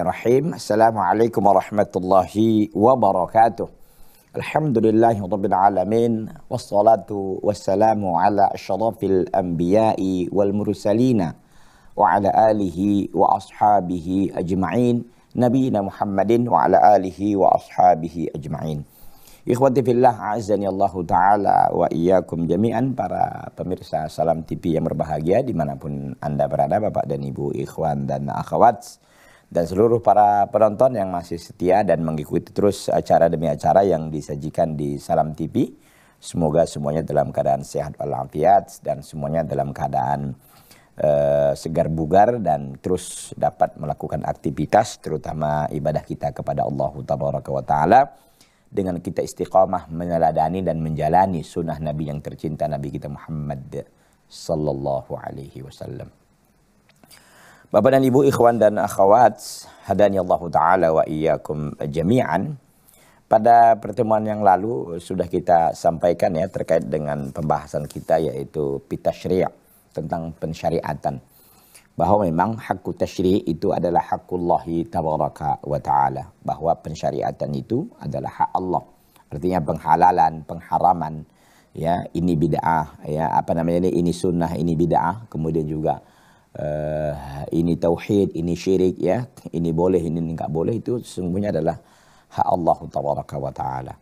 الرحيم السلام عليكم ورحمة الله وبركاته الحمد لله رب العالمين والصلاة والسلام على الشرف الأنبياء والمرسلين وعلى آله وأصحابه أجمعين نبينا محمد وعلى آله وأصحابه أجمعين إخوتي في الله أعزني الله تعالى وإياكم جميعا para pemirsa Salam TV yang berbahagia dimanapun Anda berada Bapak dan Ibu Ikhwan dan Akhwat dan seluruh para penonton yang masih setia dan mengikuti terus acara demi acara yang disajikan di Salam TV. Semoga semuanya dalam keadaan sehat walafiat dan semuanya dalam keadaan uh, segar bugar dan terus dapat melakukan aktivitas terutama ibadah kita kepada Allah taala dengan kita istiqomah meneladani dan menjalani sunnah Nabi yang tercinta Nabi kita Muhammad sallallahu alaihi wasallam. Bapak dan Ibu ikhwan dan akhwat, hadani Allah taala wa iyyakum jami'an. Pada pertemuan yang lalu sudah kita sampaikan ya terkait dengan pembahasan kita yaitu pita syariah tentang pensyariatan. Bahwa memang hakku tashri itu adalah hakullahi tabaraka wa ta'ala. Bahwa pensyariatan itu adalah hak Allah. Artinya penghalalan, pengharaman, ya ini bid'ah, ah, ya apa namanya ini, ini sunnah, ini bid'ah, ah, kemudian juga uh, ini tauhid, ini syirik ya, ini boleh, ini enggak boleh itu sesungguhnya adalah hak Allah tabaraka wa taala.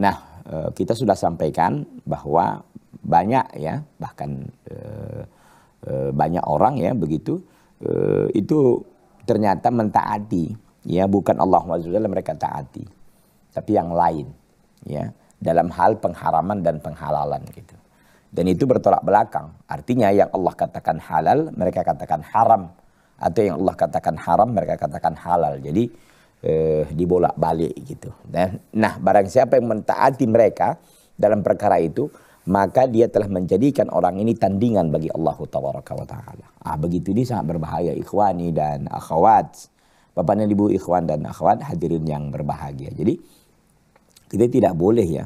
Nah, uh, kita sudah sampaikan bahwa banyak ya, bahkan uh, uh, banyak orang ya begitu uh, itu ternyata mentaati ya bukan Allah Subhanahu mereka taati tapi yang lain ya dalam hal pengharaman dan penghalalan gitu. Dan itu bertolak belakang. Artinya yang Allah katakan halal, mereka katakan haram. Atau yang Allah katakan haram, mereka katakan halal. Jadi eh, dibolak balik gitu. Dan, nah barang siapa yang mentaati mereka dalam perkara itu, maka dia telah menjadikan orang ini tandingan bagi Allah Taala. Ah begitu ini sangat berbahaya ikhwani dan akhwat. Bapak dan Ibu ikhwan dan akhwat hadirin yang berbahagia. Jadi kita tidak boleh ya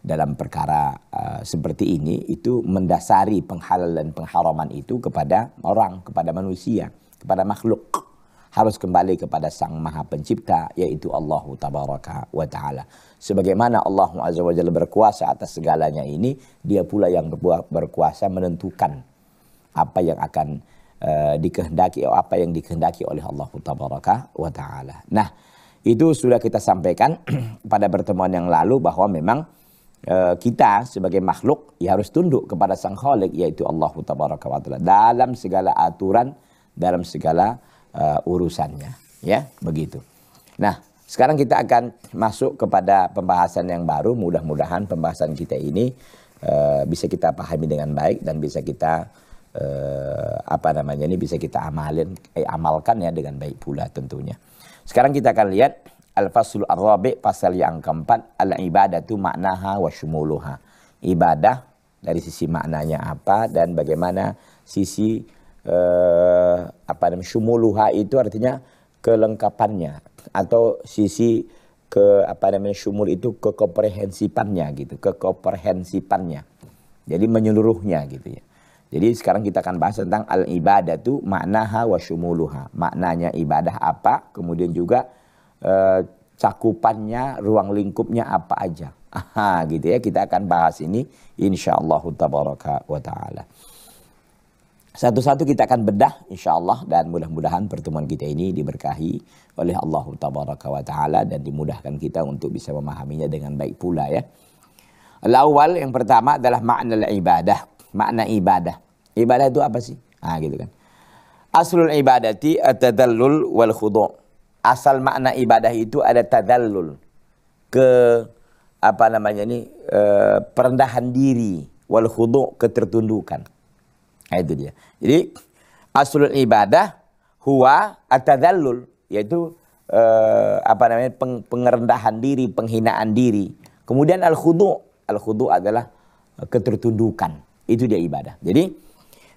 dalam perkara uh, seperti ini itu mendasari penghalalan pengharaman itu kepada orang, kepada manusia, kepada makhluk. Harus kembali kepada Sang Maha Pencipta yaitu Allah Tabaraka wa taala. Sebagaimana Allah Azza wa Jalla berkuasa atas segalanya ini, dia pula yang berkuasa menentukan apa yang akan uh, dikehendaki atau apa yang dikehendaki oleh Allah Tabaraka wa taala. Nah, itu sudah kita sampaikan pada pertemuan yang lalu bahwa memang Eh, kita sebagai makhluk ya harus tunduk kepada sang khalik yaitu Allah tabaraka wa taala dalam segala aturan dalam segala uh, urusannya ya begitu. Nah, sekarang kita akan masuk kepada pembahasan yang baru mudah-mudahan pembahasan kita ini uh, bisa kita pahami dengan baik dan bisa kita uh, apa namanya ini bisa kita amalin eh, amalkan ya dengan baik pula tentunya. Sekarang kita akan lihat Al-Fasul ar pasal yang keempat al-ibadatu maknaha wa syumuluha. Ibadah dari sisi maknanya apa dan bagaimana sisi eh, apa namanya syumuluha itu artinya kelengkapannya atau sisi ke apa namanya syumul itu kekomprehensipannya gitu, kekomprehensipannya. Jadi menyeluruhnya gitu ya. Jadi sekarang kita akan bahas tentang al ibadah itu maknaha wa syumuluha. Maknanya ibadah apa, kemudian juga eh, cakupannya, ruang lingkupnya apa aja. Aha, gitu ya kita akan bahas ini insyaallah tabaraka wa taala. Satu-satu kita akan bedah insyaallah dan mudah-mudahan pertemuan kita ini diberkahi oleh Allah tabaraka wa taala dan dimudahkan kita untuk bisa memahaminya dengan baik pula ya. al awal yang pertama adalah makna ibadah. Makna ibadah. Ibadah itu apa sih? Ah gitu kan. Aslul ibadati at-tadallul wal khudu' asal makna ibadah itu ada tadallul ke apa namanya ini e, eh, perendahan diri wal khudu ketertundukan nah, itu dia jadi asal ibadah huwa tadallul yaitu e, apa namanya peng, pengerendahan diri penghinaan diri kemudian al khudu al khudu adalah ketertundukan itu dia ibadah jadi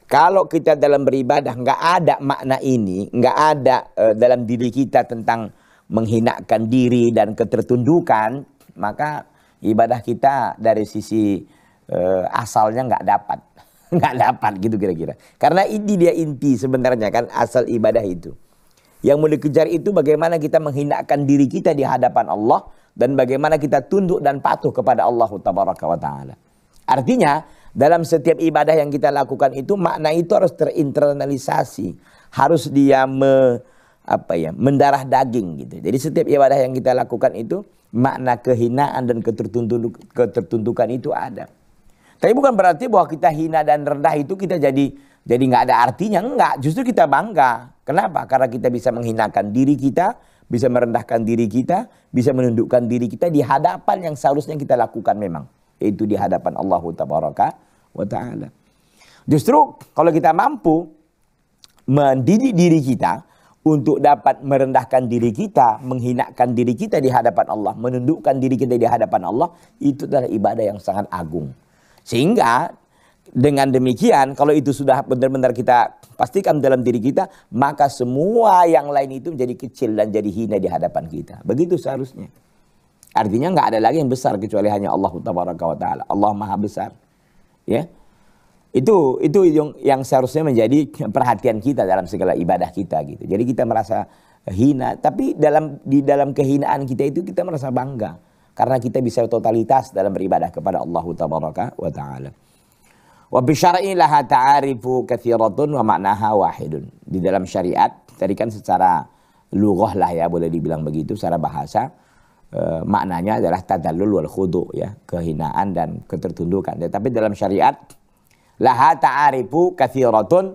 kalau kita dalam beribadah nggak ada makna ini, nggak ada e, dalam diri kita tentang menghinakan diri dan ketertundukan, maka ibadah kita dari sisi e, asalnya nggak dapat, nggak dapat gitu kira-kira. Karena ini dia inti sebenarnya kan asal ibadah itu. Yang mau dikejar itu bagaimana kita menghinakan diri kita di hadapan Allah dan bagaimana kita tunduk dan patuh kepada Allah Taala. Artinya dalam setiap ibadah yang kita lakukan itu makna itu harus terinternalisasi, harus dia me, apa ya, mendarah daging gitu. Jadi setiap ibadah yang kita lakukan itu makna kehinaan dan ketertundukan itu ada. Tapi bukan berarti bahwa kita hina dan rendah itu kita jadi jadi nggak ada artinya enggak, justru kita bangga. Kenapa? Karena kita bisa menghinakan diri kita, bisa merendahkan diri kita, bisa menundukkan diri kita di hadapan yang seharusnya kita lakukan memang itu di hadapan Allah Tabaraka wa taala. Justru kalau kita mampu mendidik diri kita untuk dapat merendahkan diri kita, menghinakan diri kita di hadapan Allah, menundukkan diri kita di hadapan Allah, itu adalah ibadah yang sangat agung. Sehingga dengan demikian kalau itu sudah benar-benar kita pastikan dalam diri kita, maka semua yang lain itu menjadi kecil dan jadi hina di hadapan kita. Begitu seharusnya. Artinya nggak ada lagi yang besar kecuali hanya Allah Tabaraka wa taala. Allah Maha besar. Ya. Itu itu yang, yang seharusnya menjadi perhatian kita dalam segala ibadah kita gitu. Jadi kita merasa hina, tapi dalam di dalam kehinaan kita itu kita merasa bangga karena kita bisa totalitas dalam beribadah kepada Allah Tabaraka wa taala. Wa bi syar'i laha ta'arifu katsiratun wa ma'naha wahidun. Di dalam syariat tadi kan secara lugah lah ya boleh dibilang begitu secara bahasa E, maknanya adalah tadallul wal khudu ya kehinaan dan ketertundukan ya tapi dalam syariat laha ta'arifu kathiratun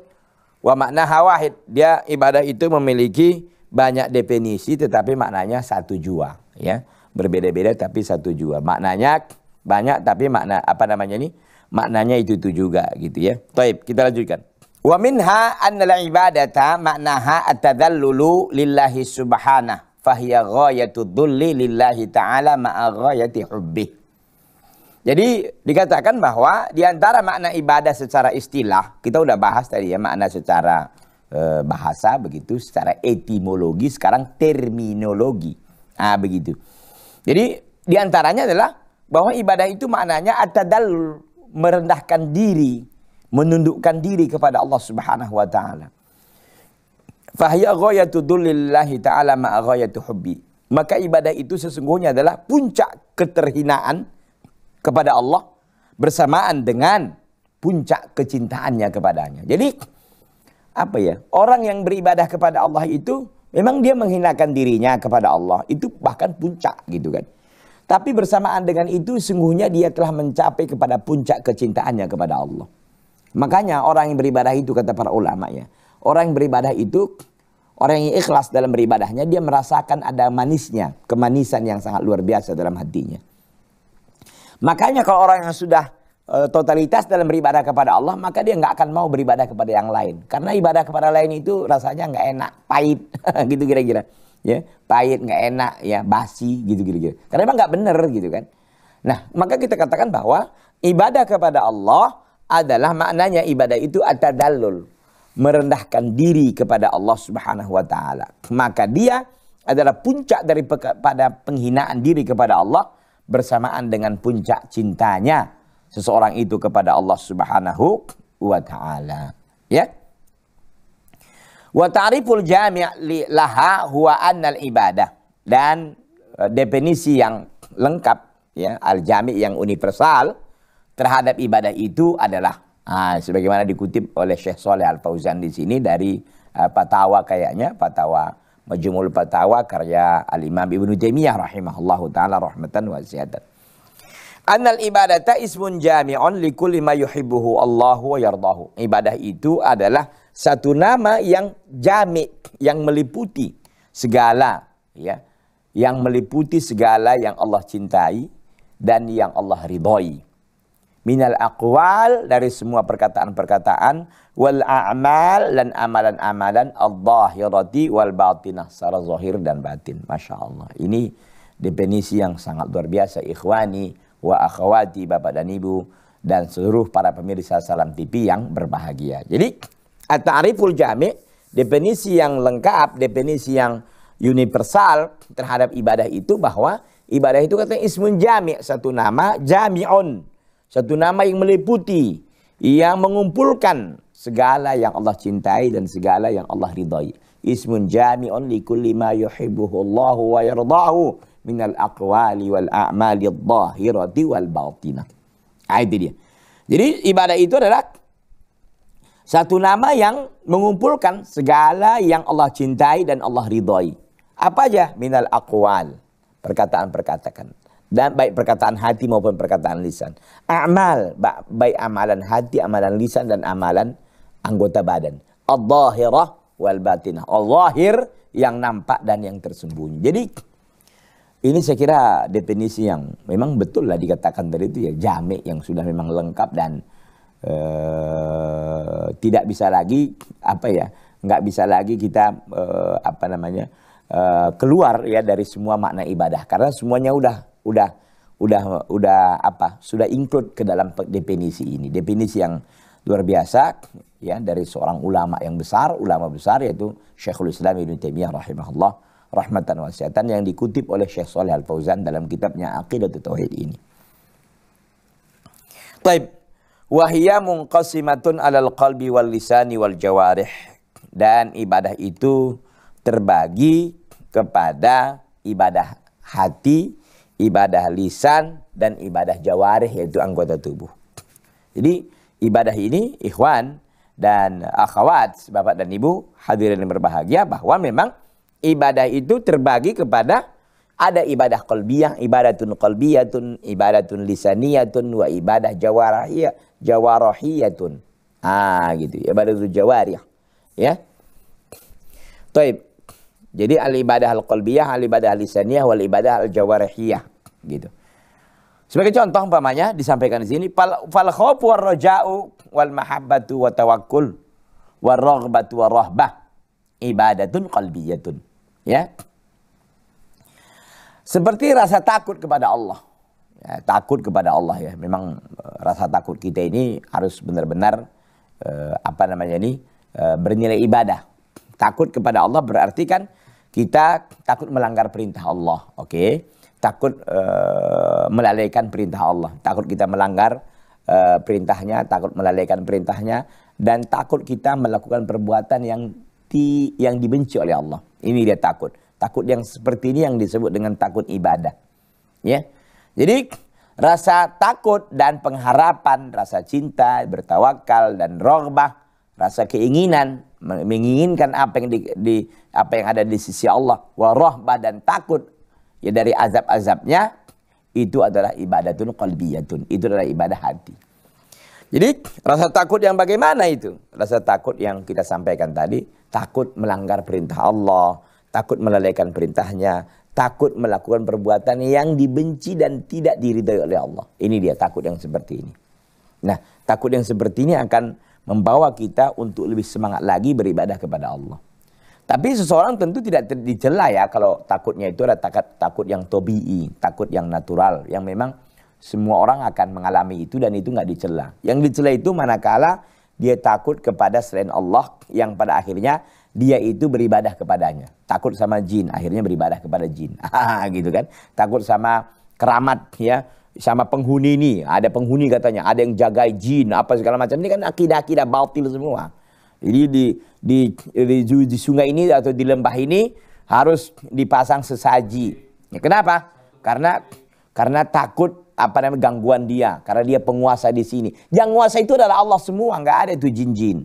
wa makna wahid dia ibadah itu memiliki banyak definisi tetapi maknanya satu jua ya berbeda-beda tapi satu jua maknanya banyak tapi makna apa namanya ini maknanya itu itu juga gitu ya taib kita lanjutkan wa minha annal ibadata maknaha at-tadallulu lillahi subhanahu fahiya ghayatu dhulli lillahi ta'ala ma'a ghayati hubbih. Jadi dikatakan bahwa diantara makna ibadah secara istilah, kita udah bahas tadi ya makna secara e, bahasa begitu, secara etimologi, sekarang terminologi. Ah begitu. Jadi diantaranya adalah bahwa ibadah itu maknanya ada atadal merendahkan diri, menundukkan diri kepada Allah Subhanahu wa taala. Fahya ghayatu dulillahi ta'ala ma'a ghayatu hubbi. Maka ibadah itu sesungguhnya adalah puncak keterhinaan kepada Allah bersamaan dengan puncak kecintaannya kepadanya. Jadi apa ya? Orang yang beribadah kepada Allah itu memang dia menghinakan dirinya kepada Allah. Itu bahkan puncak gitu kan. Tapi bersamaan dengan itu sungguhnya dia telah mencapai kepada puncak kecintaannya kepada Allah. Makanya orang yang beribadah itu kata para ulama ya. Orang yang beribadah itu, orang yang ikhlas dalam beribadahnya, dia merasakan ada manisnya, kemanisan yang sangat luar biasa dalam hatinya. Makanya kalau orang yang sudah eh, totalitas dalam beribadah kepada Allah, maka dia nggak akan mau beribadah kepada yang lain. Karena ibadah kepada lain itu rasanya nggak enak, pahit, gitu kira-kira. Ya, pahit, nggak enak, ya basi, gitu kira-kira. Karena emang nggak bener gitu kan. Nah, maka kita katakan bahwa ibadah kepada Allah adalah maknanya ibadah itu ada dalul merendahkan diri kepada Allah Subhanahu wa taala. Maka dia adalah puncak dari pada penghinaan diri kepada Allah bersamaan dengan puncak cintanya seseorang itu kepada Allah Subhanahu wa taala. Ya. Wa ta'riful jami' laha huwa annal ibadah dan e, definisi yang lengkap ya al-jami' yang universal terhadap ibadah itu adalah Nah, sebagaimana dikutip oleh Syekh Soleh Al Fauzan di sini dari uh, kayaknya Patawa Majmul Patawa karya Al Imam Ibnu Taimiyah rahimahullahu taala rahmatan wa ziyadat. Annal ibadata ismun jami'un li kulli ma yuhibbuhu Allahu wa yardahu. Ibadah itu adalah satu nama yang jami' yang meliputi segala ya yang meliputi segala yang Allah cintai dan yang Allah ridhoi minal aqwal dari semua perkataan-perkataan wal a'mal dan amalan-amalan ya dhahirati wal batinah secara zahir dan batin. Masya Allah. Ini definisi yang sangat luar biasa ikhwani wa akhwati bapak dan ibu dan seluruh para pemirsa Salam TV yang berbahagia. Jadi at-ta'riful jami' definisi yang lengkap, definisi yang universal terhadap ibadah itu bahwa ibadah itu katanya ismun jami' satu nama jami'un satu nama yang meliputi, yang mengumpulkan segala yang Allah cintai dan segala yang Allah ridhai. Ismun jami'un li kulli ma Allahu wa yardahu minal aqwali wal a'mali dhahirati wal batinah. Nah, dia. Jadi ibadah itu adalah satu nama yang mengumpulkan segala yang Allah cintai dan Allah ridhoi. Apa aja? Minal akwal. Perkataan-perkataan dan baik perkataan hati maupun perkataan lisan. Amal baik amalan hati, amalan lisan dan amalan anggota badan. Allahirah wal batinah. Allahir yang nampak dan yang tersembunyi. Jadi ini saya kira definisi yang memang betul lah dikatakan tadi itu ya jame yang sudah memang lengkap dan uh, tidak bisa lagi apa ya nggak bisa lagi kita uh, apa namanya uh, keluar ya dari semua makna ibadah karena semuanya udah udah udah udah apa sudah include ke dalam definisi ini definisi yang luar biasa ya dari seorang ulama yang besar ulama besar yaitu Syekhul Islam Ibnu Taimiyah rahimahullah rahmatan wasiatan yang dikutip oleh Syekh Saleh Al Fauzan dalam kitabnya Aqidah Tauhid ini. Taib wahia munqasimatun alal qalbi wal lisani wal jawarih dan ibadah itu terbagi kepada ibadah hati, ibadah lisan dan ibadah jawarih yaitu anggota tubuh. Jadi ibadah ini ikhwan dan akhwat, bapak dan ibu hadirin yang berbahagia bahwa memang ibadah itu terbagi kepada ada ibadah kolbiyah ibadatun tun ibadatun lisaniyatun wa ibadah jawarahiyah, jawarahiyatun. Ah gitu, ibadatun jawariyah. Ya. Taib. Jadi al ibadah al qalbiyah, al ibadah al lisaniyah wal ibadah al jawarahiyah gitu. Sebagai contoh umpamanya disampaikan di sini fal khauf war raja'u wal mahabbatu wa tawakkul war raghbatu wa rahbah ibadatun qalbiyatun ya. Seperti rasa takut kepada Allah. Ya, takut kepada Allah ya. Memang eh, rasa takut kita ini harus benar-benar eh, apa namanya ini eh, bernilai ibadah. Takut kepada Allah berarti kan kita takut melanggar perintah Allah, oke? Okay? takut uh, melalaikan perintah Allah, takut kita melanggar uh, perintahnya, takut melalaikan perintahnya, dan takut kita melakukan perbuatan yang di, yang dibenci oleh Allah. Ini dia takut. Takut yang seperti ini yang disebut dengan takut ibadah. Ya. Jadi rasa takut dan pengharapan, rasa cinta, bertawakal dan rohbah, rasa keinginan menginginkan apa yang di, di apa yang ada di sisi Allah, warohbah dan takut ya dari azab-azabnya itu adalah ibadatun qalbiyatun. Itu adalah ibadah hati. Jadi rasa takut yang bagaimana itu? Rasa takut yang kita sampaikan tadi, takut melanggar perintah Allah, takut melalaikan perintahnya, takut melakukan perbuatan yang dibenci dan tidak diridhoi oleh Allah. Ini dia takut yang seperti ini. Nah, takut yang seperti ini akan membawa kita untuk lebih semangat lagi beribadah kepada Allah. Tapi seseorang tentu tidak dicela ya kalau takutnya itu adalah takut, takut yang tobii, takut yang natural, yang memang semua orang akan mengalami itu dan itu nggak dicela. Yang dicela itu manakala dia takut kepada selain Allah yang pada akhirnya dia itu beribadah kepadanya. Takut sama jin, akhirnya beribadah kepada jin. gitu kan. Takut sama keramat ya, sama penghuni ini. Ada penghuni katanya, ada yang jagai jin, apa segala macam. Ini kan akidah-akidah batil semua. Jadi di di di, di sungai ini atau di lembah ini harus dipasang sesaji. Ya, kenapa? Karena karena takut apa namanya gangguan dia karena dia penguasa di sini. Yang menguasai itu adalah Allah semua, nggak ada itu jin-jin.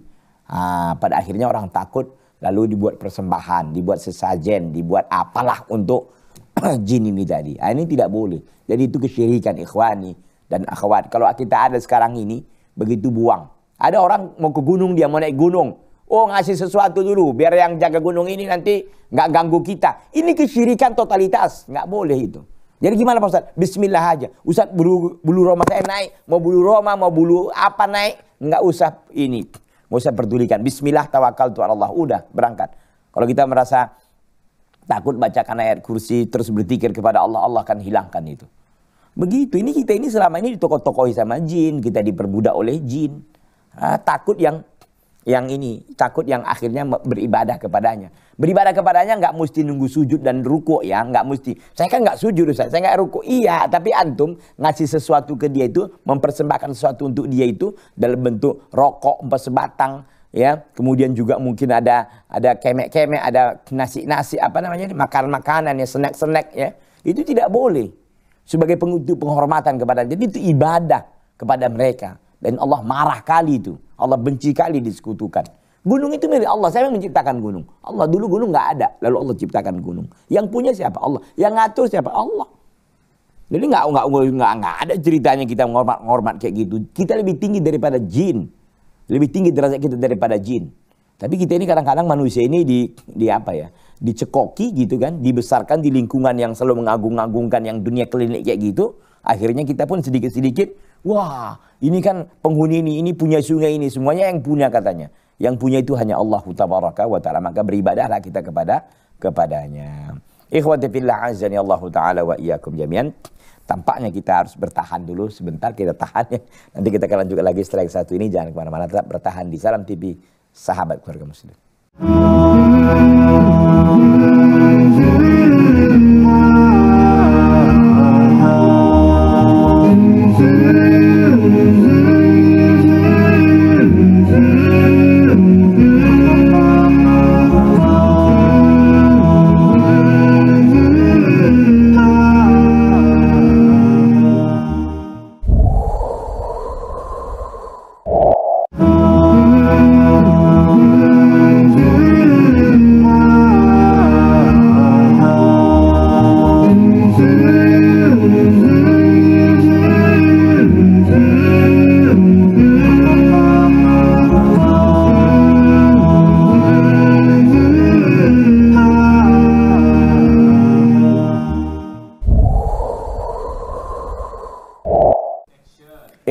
Ah, pada akhirnya orang takut lalu dibuat persembahan, dibuat sesajen, dibuat apalah untuk jin ini tadi. Ah, ini tidak boleh. Jadi itu kesyirikan ikhwani dan akhwat. Kalau kita ada sekarang ini begitu buang. Ada orang mau ke gunung, dia mau naik gunung. Oh ngasih sesuatu dulu, biar yang jaga gunung ini nanti nggak ganggu kita. Ini kesyirikan totalitas, nggak boleh itu. Jadi gimana Pak Ustaz? Bismillah aja. Ustaz bulu, bulu Roma saya naik, mau bulu Roma, mau bulu apa naik, nggak usah ini. Nggak usah pedulikan. Bismillah tawakal Tuhan Allah. Udah berangkat. Kalau kita merasa takut bacakan ayat kursi terus berpikir kepada Allah, Allah akan hilangkan itu. Begitu, ini kita ini selama ini ditokoh-tokohi sama jin, kita diperbudak oleh jin. Ah, takut yang yang ini, takut yang akhirnya beribadah kepadanya. Beribadah kepadanya nggak mesti nunggu sujud dan ruku ya, nggak mesti. Saya kan nggak sujud saya saya nggak ruku. Iya, tapi antum ngasih sesuatu ke dia itu, mempersembahkan sesuatu untuk dia itu dalam bentuk rokok, empat sebatang, ya kemudian juga mungkin ada ada kemek-kemek ada nasi-nasi apa namanya makanan-makanan ya snack-snack ya itu tidak boleh sebagai penghormatan kepada jadi itu ibadah kepada mereka dan Allah marah kali itu. Allah benci kali disekutukan. Gunung itu milik Allah. Saya menciptakan gunung. Allah dulu gunung nggak ada. Lalu Allah ciptakan gunung. Yang punya siapa? Allah. Yang ngatur siapa? Allah. Jadi nggak nggak nggak nggak ada ceritanya kita ngormat ngormat kayak gitu. Kita lebih tinggi daripada jin. Lebih tinggi derajat kita daripada jin. Tapi kita ini kadang-kadang manusia ini di di apa ya? Dicekoki gitu kan, dibesarkan di lingkungan yang selalu mengagung-agungkan yang dunia klinik kayak gitu. Akhirnya kita pun sedikit-sedikit Wah, ini kan penghuni ini, ini punya sungai ini, semuanya yang punya katanya. Yang punya itu hanya Allah tabaraka wa taala. Maka beribadahlah kita kepada kepadanya. Ikhwati fillah azani Allah taala wa iyyakum jami'an. Tampaknya kita harus bertahan dulu sebentar kita tahan ya. Nanti kita akan lanjutkan lagi setelah yang satu ini jangan kemana-mana tetap bertahan di Salam TV sahabat keluarga muslim.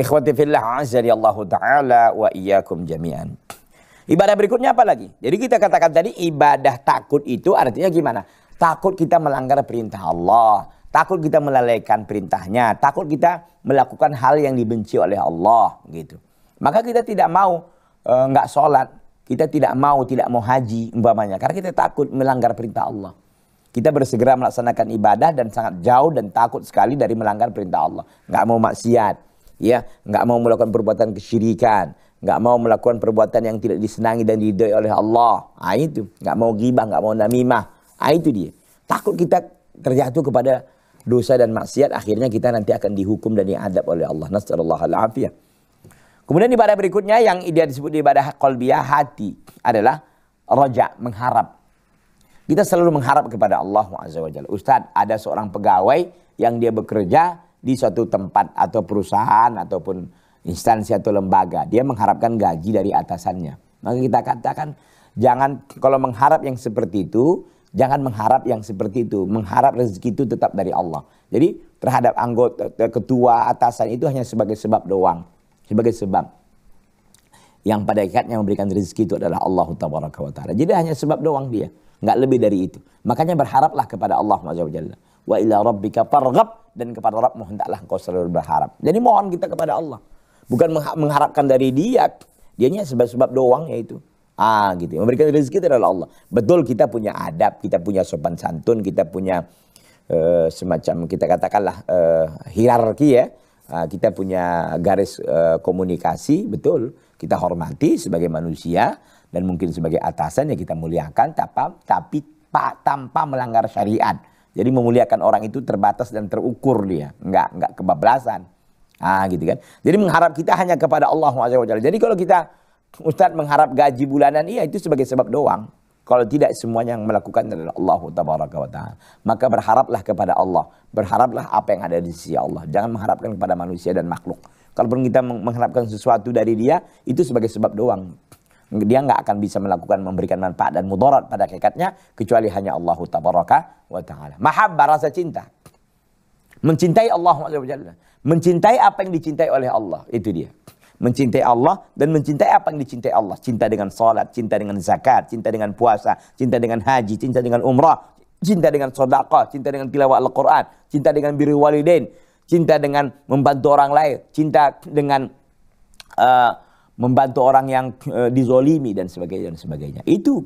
Ikhwati fillah azali Allah ta'ala wa jami'an. Ibadah berikutnya apa lagi? Jadi kita katakan tadi ibadah takut itu artinya gimana? Takut kita melanggar perintah Allah takut kita melalaikan perintahnya, takut kita melakukan hal yang dibenci oleh Allah gitu. Maka kita tidak mau eh, nggak e, sholat, kita tidak mau tidak mau haji umpamanya karena kita takut melanggar perintah Allah. Kita bersegera melaksanakan ibadah dan sangat jauh dan takut sekali dari melanggar perintah Allah. Nggak mau maksiat, ya nggak mau melakukan perbuatan kesyirikan, nggak mau melakukan perbuatan yang tidak disenangi dan didoi oleh Allah. Ah itu, nggak mau gibah, nggak mau namimah. Ah itu dia. Takut kita terjatuh kepada dosa dan maksiat akhirnya kita nanti akan dihukum dan diadab oleh Allah. Nasallallahu alaihi Kemudian di pada berikutnya yang dia disebut di pada kolbia hati adalah roja mengharap. Kita selalu mengharap kepada Allah Azza Ustaz, ada seorang pegawai yang dia bekerja di suatu tempat atau perusahaan ataupun instansi atau lembaga. Dia mengharapkan gaji dari atasannya. Maka kita katakan jangan kalau mengharap yang seperti itu Jangan mengharap yang seperti itu. Mengharap rezeki itu tetap dari Allah. Jadi terhadap anggota, ketua, atasan itu hanya sebagai sebab doang. Sebagai sebab. Yang pada ikatnya memberikan rezeki itu adalah Allah SWT. Jadi hanya sebab doang dia. Nggak lebih dari itu. Makanya berharaplah kepada Allah SWT. Wa ila rabbika farghab. Dan kepada Rabbmu hendaklah kau selalu berharap. Jadi mohon kita kepada Allah. Bukan mengharapkan dari dia. dia hanya sebab-sebab doang yaitu. Ah, gitu. Memberikan rezeki itu adalah Allah. Betul kita punya adab, kita punya sopan santun, kita punya uh, semacam kita katakanlah uh, hierarki ya. Uh, kita punya garis uh, komunikasi, betul. Kita hormati sebagai manusia dan mungkin sebagai atasan yang kita muliakan tanpa tapi tanpa melanggar syariat. Jadi memuliakan orang itu terbatas dan terukur dia, Enggak enggak kebablasan. Ah gitu kan. Jadi mengharap kita hanya kepada Allah Jadi kalau kita Ustadz mengharap gaji bulanan, iya itu sebagai sebab doang. Kalau tidak semuanya yang melakukan adalah Allah tabaraka wa ta'ala. Maka berharaplah kepada Allah. Berharaplah apa yang ada di sisi Allah. Jangan mengharapkan kepada manusia dan makhluk. Kalau kita mengharapkan sesuatu dari dia, itu sebagai sebab doang. Dia nggak akan bisa melakukan memberikan manfaat dan mudarat pada kekatnya. kecuali hanya Allah tabaraka wa ta'ala. Mahabbah rasa cinta. Mencintai Allah Mencintai apa yang dicintai oleh Allah. Itu dia mencintai Allah dan mencintai apa yang dicintai Allah. Cinta dengan salat, cinta dengan zakat, cinta dengan puasa, cinta dengan haji, cinta dengan umrah, cinta dengan sedekah, cinta dengan tilawah Al-Qur'an, cinta dengan birrul walidain, cinta dengan membantu orang lain, cinta dengan uh, membantu orang yang uh, dizolimi dan sebagainya dan sebagainya. Itu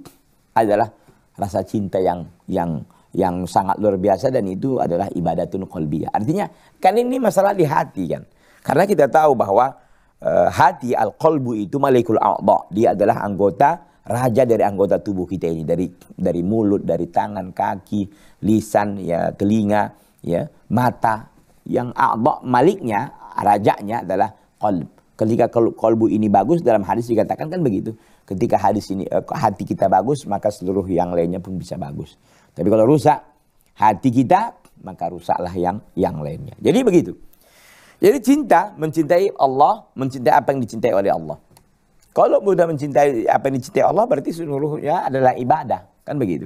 adalah rasa cinta yang yang yang sangat luar biasa dan itu adalah ibadatun qalbiyah. Artinya kan ini masalah di hati kan. Karena kita tahu bahwa uh, hati al kolbu itu malaikul a'dha. Dia adalah anggota raja dari anggota tubuh kita ini dari dari mulut, dari tangan, kaki, lisan, ya telinga, ya mata. Yang a'dha maliknya, rajanya adalah qalb. Ketika kolbu ini bagus dalam hadis dikatakan kan begitu. Ketika hadis ini uh, hati kita bagus maka seluruh yang lainnya pun bisa bagus. Tapi kalau rusak hati kita maka rusaklah yang yang lainnya. Jadi begitu. Jadi cinta, mencintai Allah, mencintai apa yang dicintai oleh Allah. Kalau mudah mencintai apa yang dicintai Allah berarti seluruhnya adalah ibadah. Kan begitu.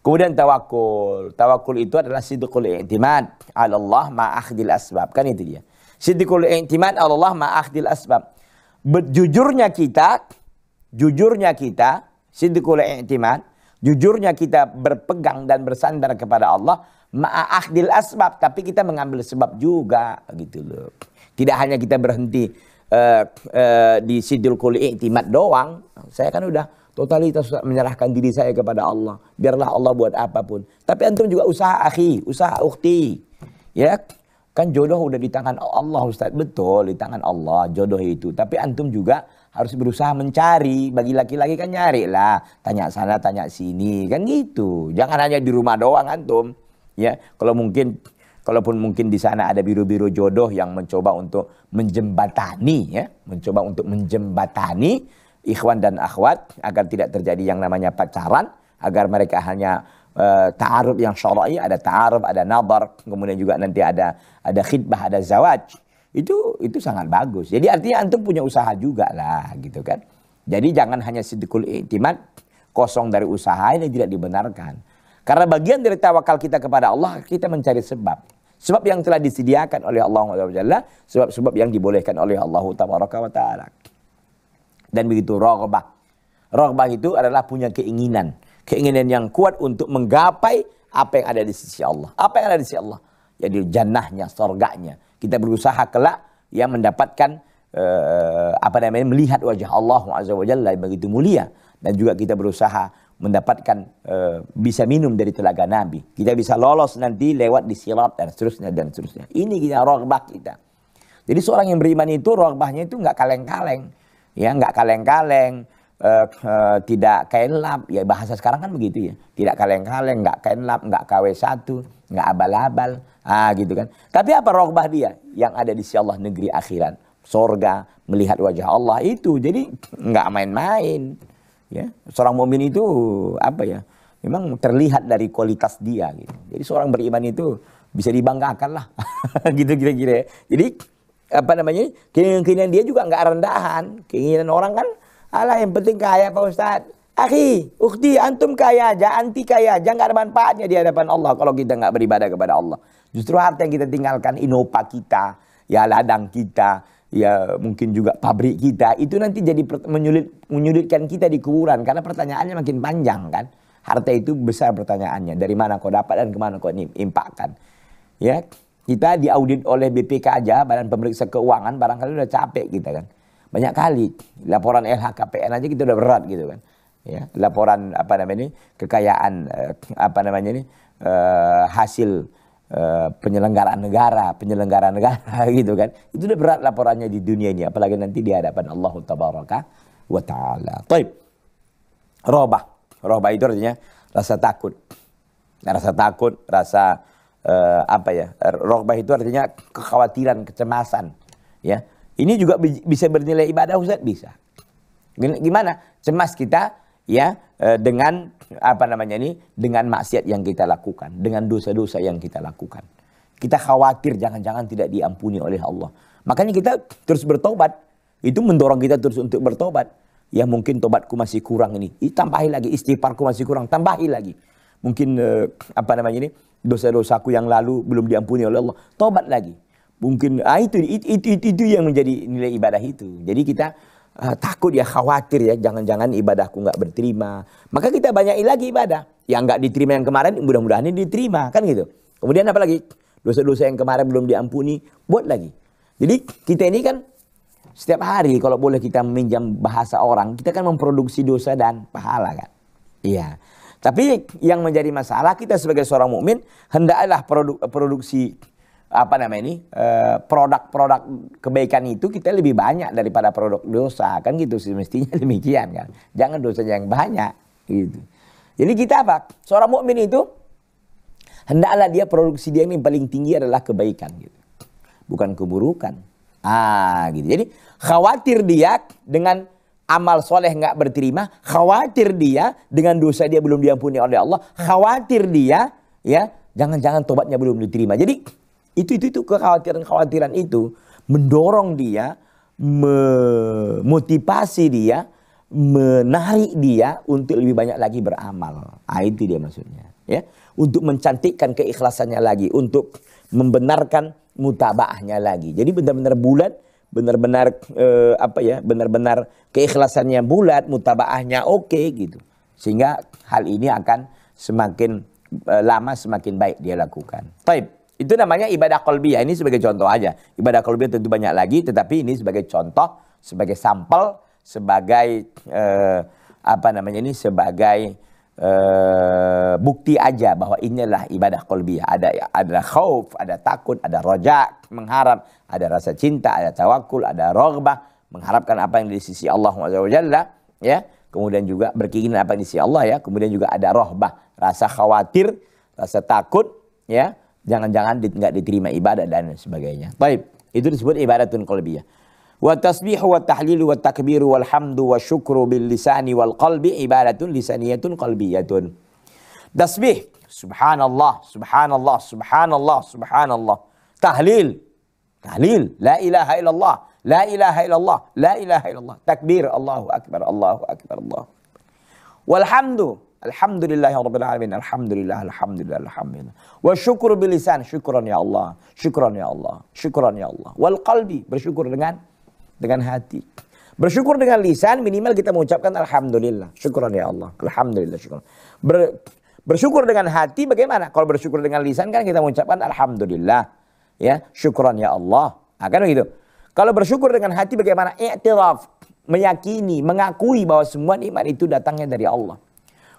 Kemudian tawakul. Tawakul itu adalah sidqul intiman Allah ma'akhdil asbab. Kan itu dia. Sidqul intiman Allah ma'akhdil asbab. Jujurnya kita, jujurnya kita, sidqul intiman, jujurnya kita berpegang dan bersandar kepada Allah ma'akhdil asbab tapi kita mengambil sebab juga gitu loh. Tidak hanya kita berhenti uh, uh, di sidul kuli iktimat doang. Saya kan udah totalitas menyerahkan diri saya kepada Allah. Biarlah Allah buat apapun. Tapi antum juga usaha akhi, usaha ukti. Ya, Kan jodoh udah di tangan Allah Ustaz. Betul di tangan Allah jodoh itu. Tapi antum juga harus berusaha mencari. Bagi laki-laki kan nyari lah. Tanya sana, tanya sini. Kan gitu. Jangan hanya di rumah doang antum ya kalau mungkin kalaupun mungkin di sana ada biru-biru jodoh yang mencoba untuk menjembatani ya, mencoba untuk menjembatani ikhwan dan akhwat agar tidak terjadi yang namanya pacaran, agar mereka hanya uh, ta'aruf yang syar'i, ada ta'aruf, ada nabar, kemudian juga nanti ada ada khidbah, ada zawaj. Itu itu sangat bagus. Jadi artinya antum punya usaha juga lah gitu kan. Jadi jangan hanya sidikul intimat kosong dari usaha ini tidak dibenarkan. Karena bagian dari tawakal kita kepada Allah, kita mencari sebab. Sebab yang telah disediakan oleh Allah Jalla, sebab-sebab yang dibolehkan oleh Allah Tabaraka wa Ta'ala. Dan begitu rohbah. Rohbah itu adalah punya keinginan. Keinginan yang kuat untuk menggapai apa yang ada di sisi Allah. Apa yang ada di sisi Allah? Jadi jannahnya, sorganya. Kita berusaha kelak yang mendapatkan uh, apa namanya melihat wajah Allah Azza wa Jalla yang begitu mulia dan juga kita berusaha mendapatkan uh, bisa minum dari telaga Nabi. Kita bisa lolos nanti lewat di sirat dan seterusnya dan seterusnya. Ini kita rohbah kita. Jadi seorang yang beriman itu rohbahnya itu nggak kaleng-kaleng, ya nggak kaleng-kaleng, uh, uh, tidak lap, Ya bahasa sekarang kan begitu ya, tidak kaleng-kaleng, nggak kain lap nggak KW satu, nggak abal-abal, ah gitu kan. Tapi apa rohbah dia yang ada di si Allah negeri akhirat, sorga, melihat wajah Allah itu. Jadi nggak main-main. Ya, seorang mukmin itu apa ya? Memang terlihat dari kualitas dia gitu. Jadi seorang beriman itu bisa dibanggakan lah. gitu kira-kira. Jadi apa namanya? Keinginan keinginan dia juga nggak rendahan. Keinginan orang kan alah yang penting kaya Pak ustad. Akhi, ukti, antum kaya aja, anti kaya aja, gak ada manfaatnya di hadapan Allah kalau kita nggak beribadah kepada Allah. Justru harta yang kita tinggalkan, inopa kita, ya ladang kita, ya mungkin juga pabrik kita itu nanti jadi menyulit menyulitkan kita di kuburan karena pertanyaannya makin panjang kan harta itu besar pertanyaannya dari mana kau dapat dan kemana kau impakkan ya kita diaudit oleh BPK aja badan pemeriksa keuangan barangkali udah capek kita kan banyak kali laporan LHKPN aja kita udah berat gitu kan ya laporan apa namanya ini kekayaan eh, apa namanya ini eh, hasil Eh, penyelenggaraan negara, penyelenggaraan negara gitu kan. Itu udah berat laporannya di dunia ini apalagi nanti di hadapan Allah tabaraka wa taala. Baik. roba Roba itu artinya rasa takut. Rasa takut, rasa uh, apa ya? Roba itu artinya kekhawatiran, kecemasan, ya. Ini juga bisa bernilai ibadah Ustaz bisa. Gimana? Cemas kita ya Eh, dengan apa namanya ini dengan maksiat yang kita lakukan, dengan dosa-dosa yang kita lakukan. Kita khawatir jangan-jangan tidak diampuni oleh Allah. Makanya kita terus bertobat. Itu mendorong kita terus untuk bertobat. Ya mungkin tobatku masih kurang ini. tambahi lagi istighfarku masih kurang, tambahi lagi. Mungkin eh, apa namanya ini dosa-dosaku yang lalu belum diampuni oleh Allah. Tobat lagi. Mungkin ah, itu, itu, itu itu itu yang menjadi nilai ibadah itu. Jadi kita uh, takut ya khawatir ya jangan-jangan ibadahku nggak berterima maka kita banyak lagi ibadah yang nggak diterima yang kemarin mudah-mudahan ini diterima kan gitu kemudian apa lagi dosa-dosa yang kemarin belum diampuni buat lagi jadi kita ini kan setiap hari kalau boleh kita meminjam bahasa orang kita kan memproduksi dosa dan pahala kan iya tapi yang menjadi masalah kita sebagai seorang mukmin hendaklah produk, produksi apa namanya ini eh, produk-produk kebaikan itu kita lebih banyak daripada produk dosa kan gitu sih mestinya demikian kan jangan dosanya yang banyak gitu jadi kita apa seorang mukmin itu hendaklah dia produksi dia yang paling tinggi adalah kebaikan gitu bukan keburukan ah gitu jadi khawatir dia dengan amal soleh nggak berterima khawatir dia dengan dosa dia belum diampuni oleh Allah khawatir dia ya jangan-jangan tobatnya belum diterima jadi itu itu itu kekhawatiran-kekhawatiran itu mendorong dia, memotivasi dia, menarik dia untuk lebih banyak lagi beramal. Nah, itu dia maksudnya, ya. Untuk mencantikkan keikhlasannya lagi, untuk membenarkan mutabaahnya lagi. Jadi benar-benar bulat, benar-benar eh, apa ya, benar-benar keikhlasannya bulat, mutabaahnya oke okay, gitu. Sehingga hal ini akan semakin eh, lama semakin baik dia lakukan. Baik. Itu namanya ibadah kolbiyah. Ini sebagai contoh aja. Ibadah kolbiyah tentu banyak lagi, tetapi ini sebagai contoh, sebagai sampel, sebagai eh, apa namanya ini sebagai eh, bukti aja bahwa inilah ibadah kolbiyah. Ada ada khauf, ada takut, ada rojak, mengharap, ada rasa cinta, ada tawakul, ada rogbah, mengharapkan apa yang di sisi Allah Jalla, ya. Kemudian juga berkeinginan apa di sisi Allah ya. Kemudian juga ada rohbah, rasa khawatir, rasa takut, ya jangan-jangan nggak diterima ibadah dan sebagainya. Baik, itu disebut ibadatun qalbiyah. Wa tasbihu wa tahlilu wa takbiru wal hamdu wa syukru bil lisani wal qalbi ibadatun lisaniyatun qalbiyatun. Tasbih, subhanallah, subhanallah, subhanallah, subhanallah. Tahlil, tahlil, la ilaha illallah, la ilaha illallah, la ilaha illallah. Takbir, Allahu akbar, Allahu akbar, Allahu. Walhamdu, Alhamdulillah ya Rabbil Alamin. Alhamdulillah, Alhamdulillah, Alhamdulillah. Wa syukur bilisan. Syukuran ya Allah. Syukuran ya Allah. Syukuran ya Allah. Wal qalbi. Bersyukur dengan dengan hati. Bersyukur dengan lisan minimal kita mengucapkan Alhamdulillah. Syukuran ya Allah. Alhamdulillah, syukuran. Ber, bersyukur dengan hati bagaimana? Kalau bersyukur dengan lisan kan kita mengucapkan Alhamdulillah. Ya, syukuran ya Allah. Nah, kan begitu. Kalau bersyukur dengan hati bagaimana? I'tiraf. Meyakini, mengakui bahwa semua nikmat itu datangnya dari Allah.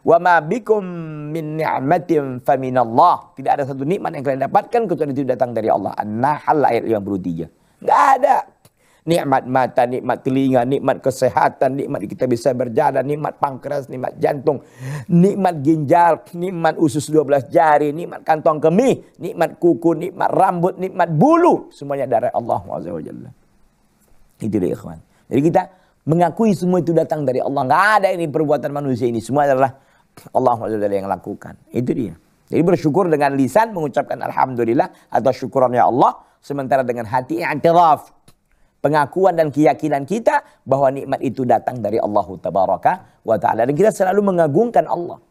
Wa ma bikum min ni'matin Allah. Tidak ada satu nikmat yang kalian dapatkan kecuali itu datang dari Allah. An-Nahl ayat 53. Enggak ada. Nikmat mata, nikmat telinga, nikmat kesehatan, nikmat kita bisa berjalan, nikmat pankreas, nikmat jantung, nikmat ginjal, nikmat usus 12 jari, nikmat kantong kemih, nikmat kuku, nikmat rambut, nikmat bulu. Semuanya dari Allah taala. Itu dia ikhwan. Jadi kita mengakui semua itu datang dari Allah. Nggak ada ini perbuatan manusia ini. Semua adalah Allah SWT yang lakukan. Itu dia. Jadi bersyukur dengan lisan mengucapkan Alhamdulillah atau syukurannya Allah. Sementara dengan hati yang i'tiraf. Pengakuan dan keyakinan kita bahwa nikmat itu datang dari Allah Tabaraka wa Ta'ala. Dan kita selalu mengagungkan Allah.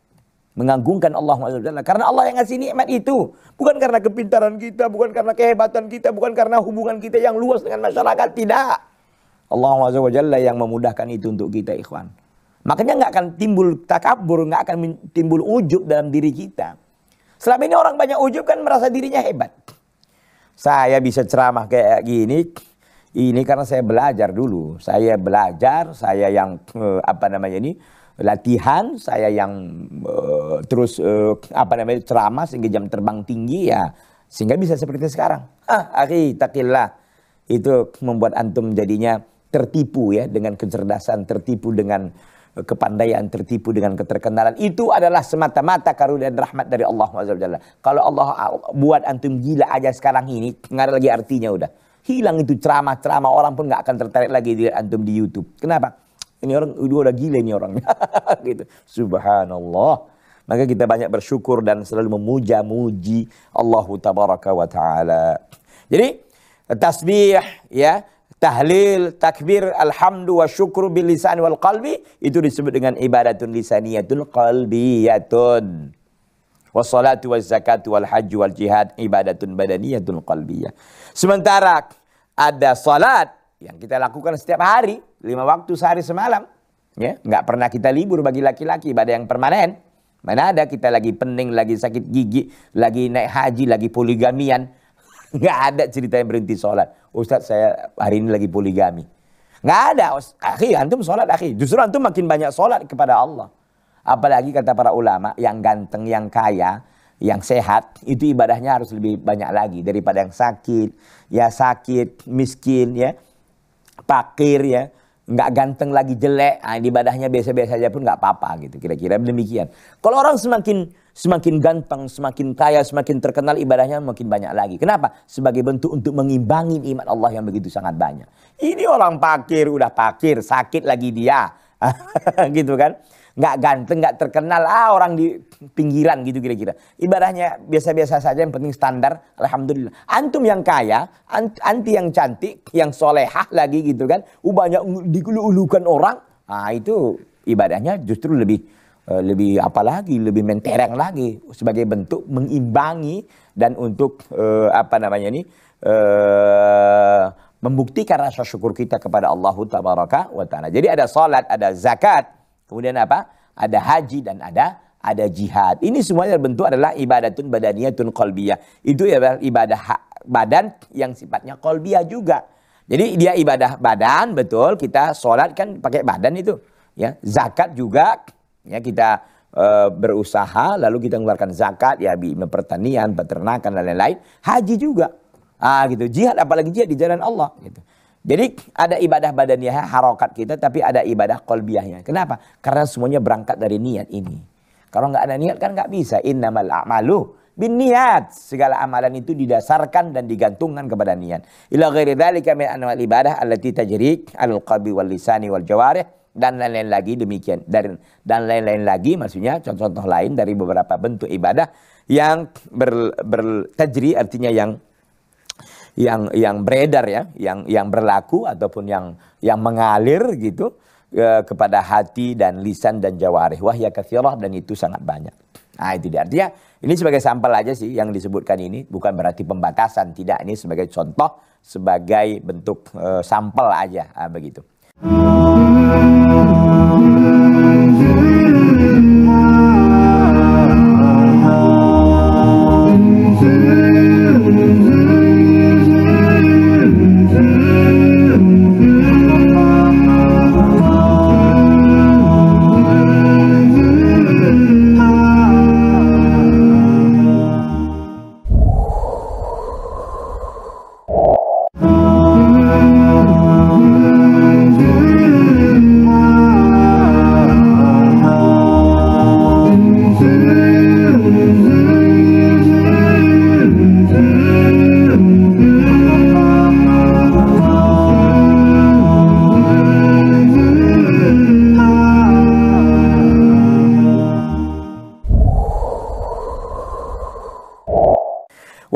Mengagungkan Allah SWT. Karena Allah yang ngasih nikmat itu. Bukan karena kepintaran kita, bukan karena kehebatan kita, bukan karena hubungan kita yang luas dengan masyarakat. Tidak. Allah SWT yang memudahkan itu untuk kita ikhwan. Makanya nggak akan timbul takabur, nggak akan timbul ujub dalam diri kita. Selama ini orang banyak ujub kan merasa dirinya hebat. Saya bisa ceramah kayak gini, ini karena saya belajar dulu. Saya belajar, saya yang eh, apa namanya ini latihan, saya yang eh, terus eh, apa namanya ceramah sehingga jam terbang tinggi ya, sehingga bisa seperti sekarang. Ah, akhi takillah itu membuat antum jadinya tertipu ya dengan kecerdasan, tertipu dengan kepandaian tertipu dengan keterkenalan itu adalah semata-mata karunia dan rahmat dari Allah Subhanahu Kalau Allah ah, buat antum gila aja sekarang ini, nggak ada lagi artinya udah. Hilang itu ceramah-ceramah orang pun nggak akan tertarik lagi di antum di YouTube. Kenapa? Ini orang udah, udah gila ini orang. gitu. Subhanallah. Maka kita banyak bersyukur dan selalu memuja-muji Allah Tabaraka wa taala. Jadi tasbih ya tahlil, takbir, alhamdu wa syukru bil lisan wal qalbi itu disebut dengan ibadatun lisaniyatun qalbiyatun. Wassalatu waz zakatu wal hajj wal jihad ibadatun badaniyatun qalbiyah. Sementara ada salat yang kita lakukan setiap hari, lima waktu sehari semalam. Ya, nggak pernah kita libur bagi laki-laki ibadah yang permanen. Mana ada kita lagi pening, lagi sakit gigi, lagi naik haji, lagi poligamian Nggak ada cerita yang berhenti sholat. Ustadz saya hari ini lagi poligami. Nggak ada. Akhi, antum sholat akhi. Justru antum makin banyak sholat kepada Allah. Apalagi kata para ulama, yang ganteng, yang kaya, yang sehat, itu ibadahnya harus lebih banyak lagi. Daripada yang sakit, ya sakit, miskin, ya pakir, ya nggak ganteng lagi jelek, nah, ibadahnya biasa-biasa aja pun nggak apa-apa gitu. Kira-kira demikian. Kalau orang semakin Semakin ganteng, semakin kaya, semakin terkenal ibadahnya makin banyak lagi. Kenapa? Sebagai bentuk untuk mengimbangi iman Allah yang begitu sangat banyak. Ini orang pakir, udah pakir, sakit lagi dia. gitu kan? Nggak ganteng, nggak terkenal, ah orang di pinggiran gitu kira-kira. Ibadahnya biasa-biasa saja, yang penting standar, Alhamdulillah. Antum yang kaya, anti yang cantik, yang solehah lagi gitu kan. banyak digulu orang, ah itu ibadahnya justru lebih Eh, lebih apa lagi lebih mentereng lagi sebagai bentuk mengimbangi dan untuk uh, apa namanya ini uh, eh, membuktikan rasa syukur kita kepada Allah tabaraka wa taala. Jadi ada salat, ada zakat, kemudian apa? Ada haji dan ada ada jihad. Ini semuanya bentuk adalah ibadatun badaniyatun kolbia. Itu ya ibadah badan yang sifatnya kolbia juga. Jadi dia ibadah badan betul kita salat kan pakai badan itu ya. Zakat juga Ya kita e, berusaha lalu kita mengeluarkan zakat ya di pertanian, peternakan dan lain-lain. Haji juga. Ah gitu. Jihad apalagi jihad di jalan Allah gitu. Jadi ada ibadah badannya harokat kita tapi ada ibadah kolbiahnya. Kenapa? Karena semuanya berangkat dari niat ini. Kalau nggak ada niat kan nggak bisa. Innamal a'malu bin niat. Segala amalan itu didasarkan dan digantungkan kepada niat. Ila ghairi dzalika min anwal ibadah allati tajri al-qalbi wal lisani wal jawarih dan lain-lain lagi demikian dan dan lain-lain lagi maksudnya contoh-contoh lain dari beberapa bentuk ibadah yang ber, tajri, artinya yang yang yang beredar ya yang yang berlaku ataupun yang yang mengalir gitu e, kepada hati dan lisan dan jawarih ya kathirah dan itu sangat banyak nah itu dia artinya ini sebagai sampel aja sih yang disebutkan ini bukan berarti pembatasan tidak ini sebagai contoh sebagai bentuk e, sampel aja ah, begitu Hmm.